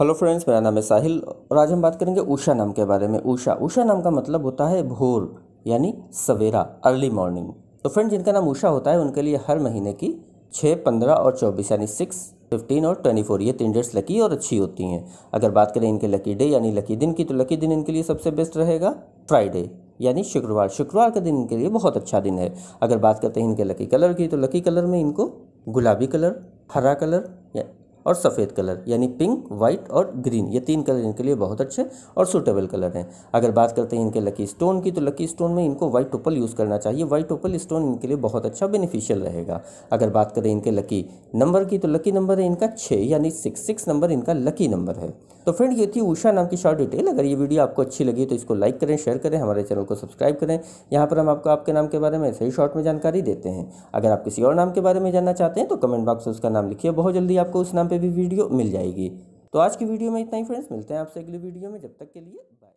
hello friends मेरा नाम है साहिल और आज हम बात करेंगे उषा नाम के बारे में उषा उषा नाम का मतलब होता है भोर यानी सवेरा अर्ली मॉर्निंग तो फ्रेंड जिनका नाम उषा होता है उनके लिए हर महीने की छः पंद्रह और चौबीस यानी सिक्स फिफ्टीन और ट्वेंटी फोर ये तीन डेट्स लकी और अच्छी होती हैं अगर बात करें इनके लकी डे यानी लकी दिन की तो लकी दिन इनके लिए सबसे बेस्ट रहेगा फ्राइडे यानी शुक्रवार शुक्रवार का दिन इनके लिए बहुत अच्छा दिन है अगर बात करते हैं इनके लकी कलर की तो लकी कलर में इनको गुलाबी कलर हरा कलर और सफ़ेद कलर यानी पिंक वाइट और ग्रीन ये तीन कलर इनके लिए बहुत अच्छे और सूटेबल कलर हैं अगर बात करते हैं इनके लकी स्टोन की तो लकी स्टोन में इनको वाइट ओपल यूज़ करना चाहिए वाइट ओपल स्टोन इनके लिए बहुत अच्छा बेनिफिशियल रहेगा अगर बात करें इनके लकी नंबर की तो लकी नंबर है इनका छः यानी सिक्स सिक्स नंबर इनका लकी नंबर है तो फ्रेंड ये थी उषा नाम की शॉर्ट डिटेल अगर ये वीडियो आपको अच्छी लगी तो इसको लाइक करें शेयर करें हमारे चैनल को सब्सक्राइब करें यहाँ पर हम आपको आपके नाम के बारे में सही शॉर्ट में जानकारी देते हैं अगर आप किसी और नाम के बारे में जानना चाहते हैं तो कमेंट बॉक्स में उसका नाम लिखिए बहुत जल्दी आपको उस नाम पर पे भी वीडियो मिल जाएगी तो आज की वीडियो में इतना ही फ्रेंड्स मिलते हैं आपसे अगली वीडियो में जब तक के लिए बाय